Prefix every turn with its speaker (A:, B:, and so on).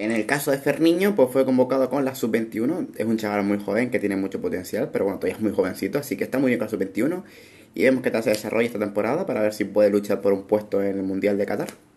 A: En el caso de Ferniño, pues fue convocado con la sub-21. Es un chaval muy joven que tiene mucho potencial, pero bueno, todavía es muy jovencito, así que está muy bien con la sub-21. Y vemos qué tal se desarrolla esta temporada para ver si puede luchar por un puesto en el Mundial de Qatar.